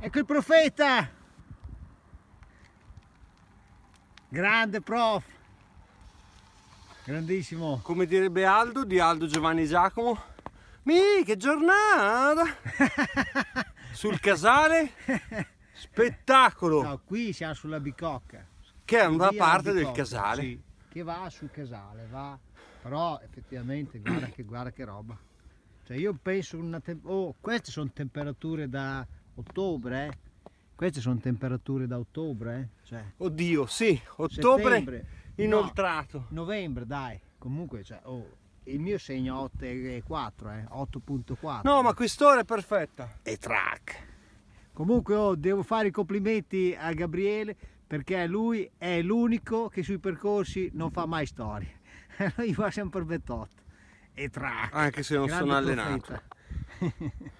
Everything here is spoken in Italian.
Ecco il profeta! Grande prof! Grandissimo! Come direbbe Aldo di Aldo Giovanni Giacomo, mi che giornata! Sul casale, spettacolo! No, qui siamo sulla bicocca. Che è una parte del casale. Sì, che va sul casale, va. Però effettivamente guarda che, guarda che roba. Cioè io penso una... Oh, queste sono temperature da ottobre, eh? queste sono temperature da ottobre, eh? cioè, oddio, sì, ottobre settembre. inoltrato, no, novembre dai, comunque cioè, oh, il mio segno 8,4, eh? 8.4. No, ma quest'ora è perfetta. E track. Comunque oh, devo fare i complimenti a Gabriele perché lui è l'unico che sui percorsi non fa mai storie io va sempre pettotto. E track. Anche se non sono allenato.